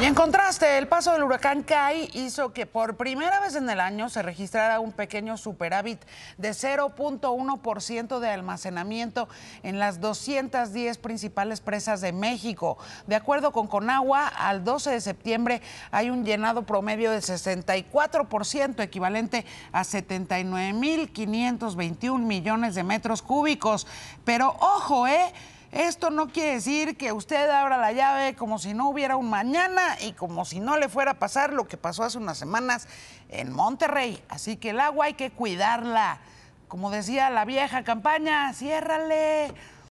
Y en contraste, el paso del huracán Kai hizo que por primera vez en el año se registrara un pequeño superávit de 0.1% de almacenamiento en las 210 principales presas de México. De acuerdo con Conagua, al 12 de septiembre hay un llenado promedio de 64%, equivalente a 79.521 millones de metros cúbicos. Pero ojo, ¿eh? Esto no quiere decir que usted abra la llave como si no hubiera un mañana y como si no le fuera a pasar lo que pasó hace unas semanas en Monterrey. Así que el agua hay que cuidarla. Como decía la vieja campaña, ciérrale.